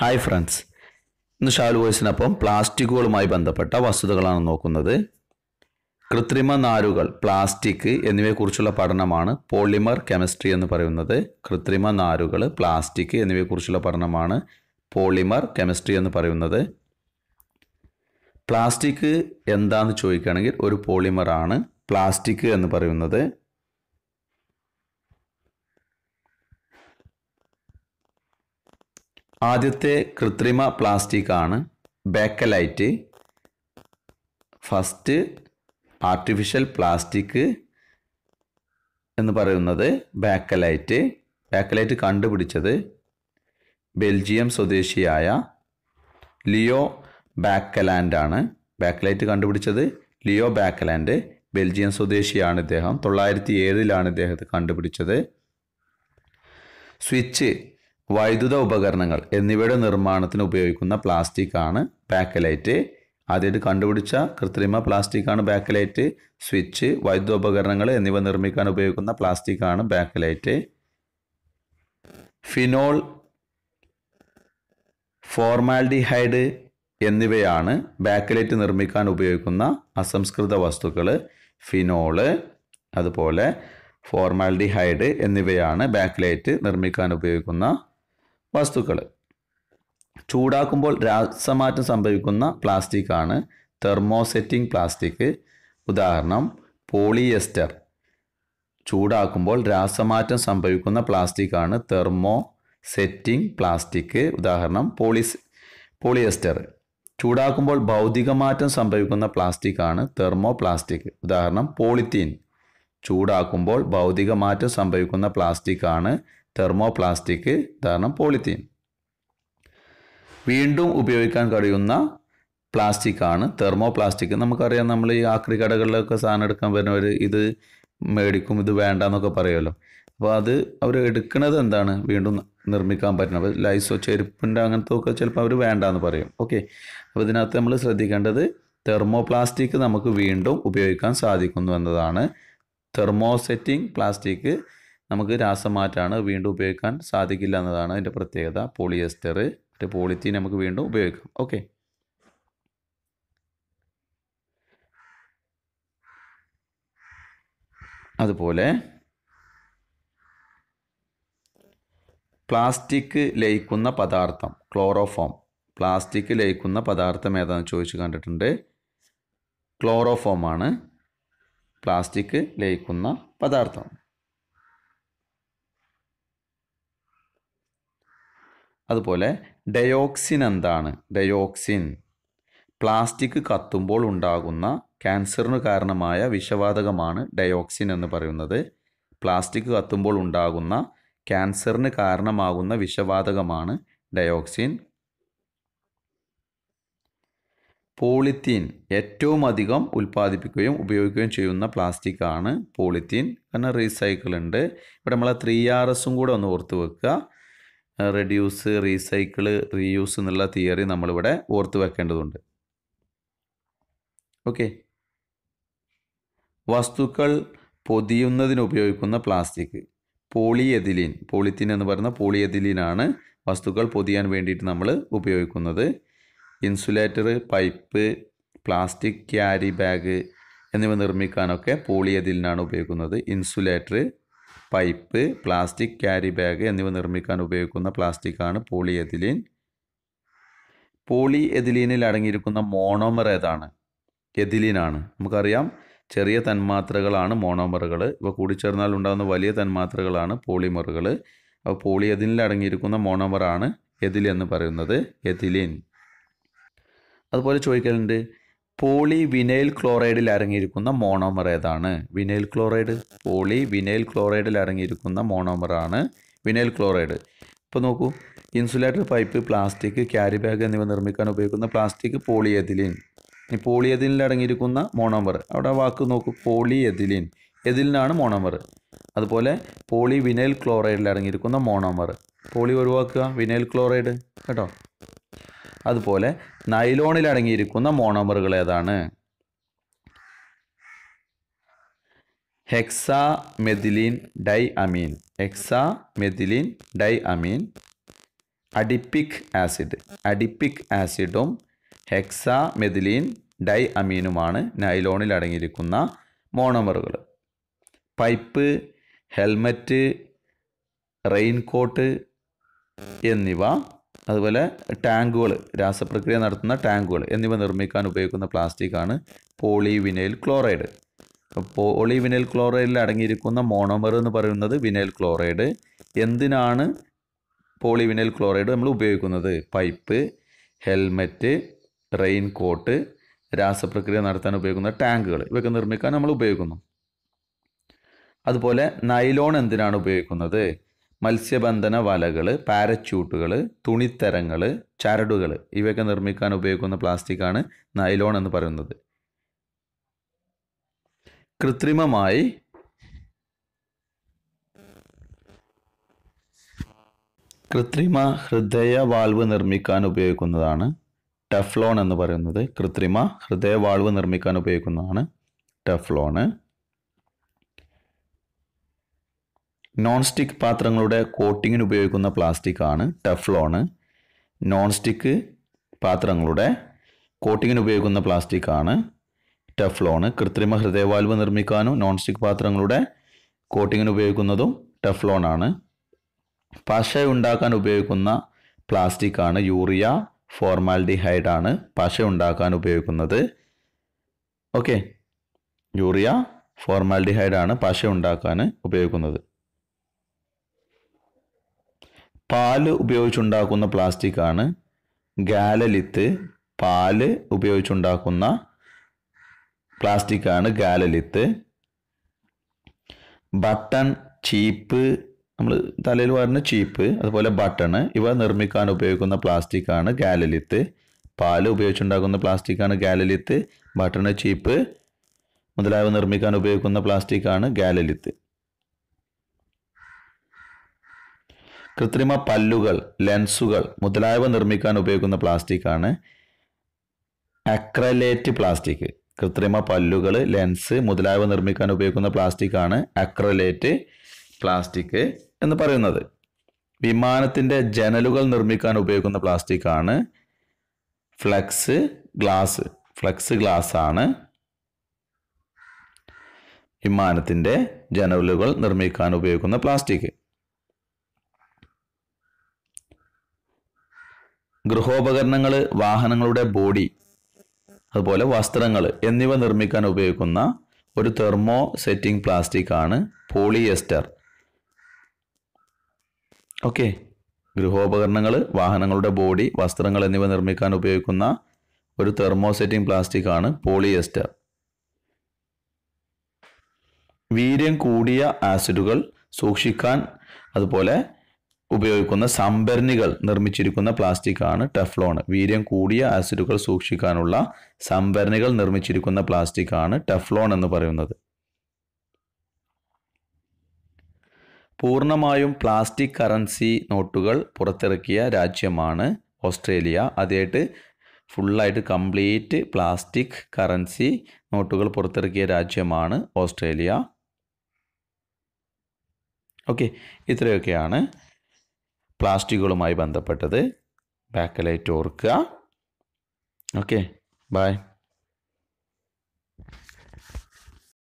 hi friends ഇന്ന് ഷാലു വോയ്സിനൊപ്പം പ്ലാസ്റ്റിക്കുകളുമായി ബന്ധപ്പെട്ട വസ്തുതകളാണ് നോക്കുന്നത് കൃത്രിമ നാരുകൾ പ്ലാസ്റ്റിക് എന്നിവയെക്കുറിച്ചുള്ള പഠനമാണ് പോളിമർ കെമിസ്ട്രി എന്ന് പറയുന്നത് കൃത്രിമ നാരുകൾ പ്ലാസ്റ്റിക് എന്നിവയെക്കുറിച്ചുള്ള പഠനമാണ് പോളിമർ കെമിസ്ട്രി എന്ന് പറയുന്നത് പ്ലാസ്റ്റിക് എന്താണെന്ന് ചോദിക്കുകയാണെങ്കിൽ ഒരു പോളിമറാണ് പ്ലാസ്റ്റിക് എന്ന് പറയുന്നത് ആദ്യത്തെ കൃത്രിമ ആണ് ബേക്കലൈറ്റ് ഫസ്റ്റ് ആർട്ടിഫിഷ്യൽ പ്ലാസ്റ്റിക് എന്ന് പറയുന്നത് ബേക്കലൈറ്റ് ബേക്കലൈറ്റ് കണ്ടുപിടിച്ചത് ബെൽജിയം സ്വദേശിയായ ലിയോ ആണ് ബാക്കലൈറ്റ് കണ്ടുപിടിച്ചത് ലിയോ ബാക്കലാൻഡ് ബെൽജിയം സ്വദേശിയാണ് ഇദ്ദേഹം തൊള്ളായിരത്തി ഏഴിലാണ് ഇദ്ദേഹത്തെ കണ്ടുപിടിച്ചത് സ്വിച്ച് വൈദ്യുത ഉപകരണങ്ങൾ എന്നിവയുടെ നിർമ്മാണത്തിന് ഉപയോഗിക്കുന്ന പ്ലാസ്റ്റിക് ആണ് പാക്കലൈറ്റ് ആദ്യമായിട്ട് കണ്ടുപിടിച്ച കൃത്രിമ പ്ലാസ്റ്റിക് ആണ് ബാക്കലൈറ്റ് സ്വിച്ച് വൈദ്യുത ഉപകരണങ്ങൾ എന്നിവ നിർമ്മിക്കാൻ ഉപയോഗിക്കുന്ന പ്ലാസ്റ്റിക് ആണ് ബാക്കലൈറ്റ് ഫിനോൾ ഫോർമാൽഡിഹൈഡ് എന്നിവയാണ് ബാക്കലൈറ്റ് നിർമ്മിക്കാൻ ഉപയോഗിക്കുന്ന അസംസ്കൃത വസ്തുക്കൾ ഫിനോള് അതുപോലെ ഫോർമാൽഡിഹൈഡ് എന്നിവയാണ് ബാക്കലൈറ്റ് നിർമ്മിക്കാൻ ഉപയോഗിക്കുന്ന വസ്തുക്കൾ ചൂടാക്കുമ്പോൾ രാസമാറ്റം സംഭവിക്കുന്ന പ്ലാസ്റ്റിക് ആണ് തെർമോസെറ്റിംഗ് പ്ലാസ്റ്റിക് ഉദാഹരണം പോളിയെസ്റ്റർ ചൂടാക്കുമ്പോൾ രാസമാറ്റം സംഭവിക്കുന്ന പ്ലാസ്റ്റിക് ആണ് തെർമോ സെറ്റിംഗ് പ്ലാസ്റ്റിക് ഉദാഹരണം പോളിസ് പോളിയെസ്റ്റർ ചൂടാക്കുമ്പോൾ ഭൗതികമാറ്റം സംഭവിക്കുന്ന പ്ലാസ്റ്റിക് ആണ് തെർമോ പ്ലാസ്റ്റിക് ഉദാഹരണം പോളിത്തീൻ ചൂടാക്കുമ്പോൾ ഭൗതികമാറ്റം സംഭവിക്കുന്ന പ്ലാസ്റ്റിക് ആണ് തെർമോ പ്ലാസ്റ്റിക് ഉദാഹരണം പോളിത്തീൻ വീണ്ടും ഉപയോഗിക്കാൻ കഴിയുന്ന പ്ലാസ്റ്റിക്കാണ് ആണ് തെർമോ പ്ലാസ്റ്റിക് നമുക്കറിയാം നമ്മൾ ഈ ആക്രി കടകളിലൊക്കെ സാധനം എടുക്കാൻ വരുന്നവർ ഇത് മേടിക്കും ഇത് വേണ്ട എന്നൊക്കെ പറയുമല്ലോ അപ്പോൾ അത് അവർ എടുക്കുന്നത് എന്താണ് വീണ്ടും നിർമ്മിക്കാൻ പറ്റണം ലൈസോ ചെരുപ്പിൻ്റെ അങ്ങനത്തെ ഒക്കെ ചിലപ്പോൾ അവർ വേണ്ട എന്ന് പറയും ഓക്കെ അപ്പോൾ ഇതിനകത്ത് നമ്മൾ ശ്രദ്ധിക്കേണ്ടത് തെർമോ നമുക്ക് വീണ്ടും ഉപയോഗിക്കാൻ സാധിക്കുന്നു എന്നതാണ് തെർമോസെറ്റിംഗ് പ്ലാസ്റ്റിക് നമുക്ക് രാസമാറ്റാണ് വീണ്ടും ഉപയോഗിക്കാൻ സാധിക്കില്ല എന്നതാണ് അതിൻ്റെ പ്രത്യേകത പോളിയസ്റ്റർ മറ്റേ പോളിത്തീൻ നമുക്ക് വീണ്ടും ഉപയോഗിക്കാം ഓക്കെ അതുപോലെ പ്ലാസ്റ്റിക് ലയിക്കുന്ന പദാർത്ഥം ക്ലോറോഫോം പ്ലാസ്റ്റിക് ലയിക്കുന്ന പദാർത്ഥം ഏതാണെന്ന് ചോദിച്ചു കണ്ടിട്ടുണ്ട് ക്ലോറോഫോമാണ് പ്ലാസ്റ്റിക് ലയിക്കുന്ന പദാർത്ഥം അതുപോലെ ഡയോക്സിൻ എന്താണ് ഡയോക്സിൻ പ്ലാസ്റ്റിക് കത്തുമ്പോൾ ഉണ്ടാകുന്ന ക്യാൻസറിന് കാരണമായ വിഷവാതകമാണ് ഡയോക്സിൻ എന്ന് പറയുന്നത് പ്ലാസ്റ്റിക് കത്തുമ്പോൾ ഉണ്ടാകുന്ന ക്യാൻസറിന് കാരണമാകുന്ന വിഷവാതകമാണ് ഡയോക്സിൻ പോളിത്തീൻ ഏറ്റവും അധികം ഉൽപ്പാദിപ്പിക്കുകയും ഉപയോഗിക്കുകയും ചെയ്യുന്ന പ്ലാസ്റ്റിക്കാണ് ആണ് പോളിത്തീൻ കാരണം റീസൈക്കിൾ ഉണ്ട് ഇവിടെ നമ്മളെ ത്രീ ആർ എസും കൂടെ ഒന്ന് ഓർത്ത് വെക്കുക റെഡ്യൂസ് റീസൈക്കിള് റീയൂസ് എന്നുള്ള തിയറി നമ്മളിവിടെ ഓർത്ത് വെക്കേണ്ടതുണ്ട് ഓക്കെ വസ്തുക്കൾ പൊതിയുന്നതിന് ഉപയോഗിക്കുന്ന പ്ലാസ്റ്റിക് പോളിയെതിലിൻ പോളിത്തിൻ എന്ന് പറയുന്ന പോളിയെതിലിനാണ് വസ്തുക്കൾ പൊതിയാൻ വേണ്ടിയിട്ട് നമ്മൾ ഉപയോഗിക്കുന്നത് insulator pipe plastic carry bag എന്നിവ നിർമ്മിക്കാനൊക്കെ പോളിയതിലിനാണ് ഉപയോഗിക്കുന്നത് insulator pipe plastic carry bag എന്നിവ നിർമ്മിക്കാൻ ഉപയോഗിക്കുന്ന പ്ലാസ്റ്റിക്കാണ് പോളി എതിലീൻ പോളി എതിലീനിൽ അടങ്ങിയിരിക്കുന്ന മോണോമർ ഏതാണ് എതിലീനാണ് നമുക്കറിയാം ചെറിയ തന്മാത്രകളാണ് മോണോമറുകൾ ഇവ കൂടിച്ചേർന്നാൽ ഉണ്ടാകുന്ന വലിയ തന്മാത്രകളാണ് പോളിമറുകൾ അപ്പോൾ പോളി എതിലിൽ അടങ്ങിയിരിക്കുന്ന മോണോമറാണ് എതിൽ എന്ന് പറയുന്നത് എതിലിൻ അതുപോലെ ചോദിക്കലുണ്ട് പോളി വിനൈൽ ക്ലോറൈഡിൽ അടങ്ങിയിരിക്കുന്ന മോണോമർ ഏതാണ് വിനൈൽ ക്ലോറൈഡ് പോളി വിനൈൽ ക്ലോറൈഡിൽ അടങ്ങിയിരിക്കുന്ന മോണോമറാണ് വിനൈൽ ക്ലോറൈഡ് ഇപ്പോൾ നോക്കൂ insulator pipe plastic carry bag എന്നിവ നിർമ്മിക്കാൻ ഉപയോഗിക്കുന്ന പ്ലാസ്റ്റിക് പോളിയെതിലിൻ ഈ പോളിയെതിലിൽ അടങ്ങിയിരിക്കുന്ന മോണോമർ അവിടെ വാക്ക് നോക്കൂ പോളിയെതിലിൻ എതിലിനാണ് മോണോമർ അതുപോലെ പോളി വിനൈൽ ക്ലോറൈഡിൽ അടങ്ങിയിരിക്കുന്ന മോണോമർ പോളി ഒഴിവാക്കുക വിനൈൽ ക്ലോറൈഡ് കേട്ടോ അതുപോലെ നൈലോണിൽ അടങ്ങിയിരിക്കുന്ന മോണോമറുകൾ ഏതാണ് hexamethylene diamine hexamethylene diamine adipic acid adipic ആസിഡും ഹെക്സാ മെതിലിൻ ഡൈ അമീനുമാണ് നൈലോണിൽ അടങ്ങിയിരിക്കുന്ന മോണോമറുകൾ പൈപ്പ് ഹെൽമറ്റ് റെയിൻകോട്ട് എന്നിവ അതുപോലെ ടാങ്കുകൾ രാസപ്രക്രിയ നടത്തുന്ന ടാങ്കുകൾ എന്നിവ നിർമ്മിക്കാൻ ഉപയോഗിക്കുന്ന പ്ലാസ്റ്റിക്കാണ് പോളിവിനൈൽ ക്ലോറൈഡ് പോളിവിനൈൽ വിനൈൽ ക്ലോറൈഡിൽ അടങ്ങിയിരിക്കുന്ന മോണോമർ എന്ന് പറയുന്നത് വിനൈൽ ക്ലോറൈഡ് എന്തിനാണ് പോളിവിനൈൽ ക്ലോറൈഡ് നമ്മൾ ഉപയോഗിക്കുന്നത് പൈപ്പ് ഹെൽമറ്റ് റെയിൻ കോട്ട് രാസപ്രക്രിയ നടത്താൻ ഉപയോഗിക്കുന്ന ടാങ്കുകൾ ഇവയൊക്കെ നിർമ്മിക്കാൻ നമ്മൾ ഉപയോഗിക്കുന്നു അതുപോലെ നൈലോൺ എന്തിനാണ് ഉപയോഗിക്കുന്നത് മത്സ്യബന്ധന വലകൾ പാരച്യൂട്ടുകൾ തുണിത്തരങ്ങൾ ചരടുകൾ ഇവയൊക്കെ നിർമ്മിക്കാൻ ഉപയോഗിക്കുന്ന പ്ലാസ്റ്റിക്കാണ് നൈലോൺ എന്ന് പറയുന്നത് കൃത്രിമമായി കൃത്രിമ ഹൃദയ വാൾവ് നിർമ്മിക്കാൻ ഉപയോഗിക്കുന്നതാണ് ടെഫ്ലോൺ എന്ന് പറയുന്നത് കൃത്രിമ ഹൃദയ വാൾവ് നിർമ്മിക്കാൻ ഉപയോഗിക്കുന്നതാണ് ടെഫ്ലോണ് നോൺ സ്റ്റിക്ക് പാത്രങ്ങളുടെ കോട്ടിങ്ങിന് ഉപയോഗിക്കുന്ന പ്ലാസ്റ്റിക് ആണ് ടെഫ്ലോണ് നോൺ സ്റ്റിക്ക് പാത്രങ്ങളുടെ കോട്ടിങ്ങിന് ഉപയോഗിക്കുന്ന പ്ലാസ്റ്റിക് ആണ് ടെഫ്ലോണ് കൃത്രിമ ഹൃദയവാൽവ് നിർമ്മിക്കാനും നോൺ സ്റ്റിക്ക് പാത്രങ്ങളുടെ കോട്ടിങ്ങിന് ഉപയോഗിക്കുന്നതും ടെഫ്ലോൺ ആണ് പശ ഉണ്ടാക്കാൻ ഉപയോഗിക്കുന്ന പ്ലാസ്റ്റിക് ആണ് യൂറിയ ഫോർമാൽഡിഹൈഡ് ആണ് പശ ഉണ്ടാക്കാൻ ഉപയോഗിക്കുന്നത് ഓക്കെ യൂറിയ ഫോർമാൽഡിഹൈഡ് ആണ് പശ ഉണ്ടാക്കാൻ ഉപയോഗിക്കുന്നത് പാല് ഉപയോഗിച്ചുണ്ടാക്കുന്ന പ്ലാസ്റ്റിക് ആണ് ഗാലലിത്ത് പാല് ഉപയോഗിച്ചുണ്ടാക്കുന്ന പ്ലാസ്റ്റിക് ആണ് ഗാലലിത്ത് ബട്ടൺ ചീപ്പ് നമ്മൾ തലയിൽ വാരുന്ന ചീപ്പ് അതുപോലെ ബട്ടണ് ഇവ നിർമ്മിക്കാൻ ഉപയോഗിക്കുന്ന പ്ലാസ്റ്റിക് ആണ് ഗാലലിത്ത് പാല് ഉപയോഗിച്ചുണ്ടാക്കുന്ന പ്ലാസ്റ്റിക് ആണ് ഗാലലിത്ത് ബട്ടണ് ചീപ്പ് മുതലായവ നിർമ്മിക്കാൻ ഉപയോഗിക്കുന്ന പ്ലാസ്റ്റിക് ആണ് ഗാലലിത്ത് കൃത്രിമ പല്ലുകൾ ലെൻസുകൾ മുതലായവ നിർമ്മിക്കാൻ ഉപയോഗിക്കുന്ന പ്ലാസ്റ്റിക് ആണ് അക്രലേറ്റ് പ്ലാസ്റ്റിക് കൃത്രിമ പല്ലുകൾ ലെൻസ് മുതലായവ നിർമ്മിക്കാൻ ഉപയോഗിക്കുന്ന പ്ലാസ്റ്റിക് ആണ് അക്രലേറ്റ് പ്ലാസ്റ്റിക് എന്ന് പറയുന്നത് വിമാനത്തിൻ്റെ ജനലുകൾ നിർമ്മിക്കാൻ ഉപയോഗിക്കുന്ന പ്ലാസ്റ്റിക് ആണ് ഫ്ലെക്സ് ഗ്ലാസ് ഫ്ലെക്സ് ഗ്ലാസ് ആണ് വിമാനത്തിൻ്റെ ജനലുകൾ നിർമ്മിക്കാൻ ഉപയോഗിക്കുന്ന പ്ലാസ്റ്റിക് ഗൃഹോപകരണങ്ങൾ വാഹനങ്ങളുടെ ബോഡി അതുപോലെ വസ്ത്രങ്ങൾ എന്നിവ നിർമ്മിക്കാൻ ഉപയോഗിക്കുന്ന ഒരു തെർമോ സെറ്റിംഗ് പ്ലാസ്റ്റിക് ആണ് പോളിയെസ്റ്റർ ഓക്കെ ഗൃഹോപകരണങ്ങൾ വാഹനങ്ങളുടെ ബോഡി വസ്ത്രങ്ങൾ എന്നിവ നിർമ്മിക്കാൻ ഉപയോഗിക്കുന്ന ഒരു സെറ്റിംഗ് പ്ലാസ്റ്റിക് ആണ് പോളിയെസ്റ്റർ വീര്യം കൂടിയ ആസിഡുകൾ സൂക്ഷിക്കാൻ അതുപോലെ ഉപയോഗിക്കുന്ന സംഭരണികൾ നിർമ്മിച്ചിരിക്കുന്ന പ്ലാസ്റ്റിക് ആണ് ടെഫ്ലോൺ വീര്യം കൂടിയ ആസിഡുകൾ സൂക്ഷിക്കാനുള്ള സംഭരണികൾ നിർമ്മിച്ചിരിക്കുന്ന പ്ലാസ്റ്റിക് ആണ് ടെഫ്ലോൺ എന്ന് പറയുന്നത് പൂർണ്ണമായും പ്ലാസ്റ്റിക് കറൻസി നോട്ടുകൾ പുറത്തിറക്കിയ രാജ്യമാണ് ഓസ്ട്രേലിയ ആദ്യമായിട്ട് ഫുള്ളായിട്ട് കംപ്ലീറ്റ് പ്ലാസ്റ്റിക് കറൻസി നോട്ടുകൾ പുറത്തിറക്കിയ രാജ്യമാണ് ഓസ്ട്രേലിയ ഓക്കെ ഇത്രയൊക്കെയാണ് പ്ലാസ്റ്റിക്കുകളുമായി ബന്ധപ്പെട്ടത് ബാക്കലായിട്ട് ഓർക്കുക ഓക്കെ ബൈ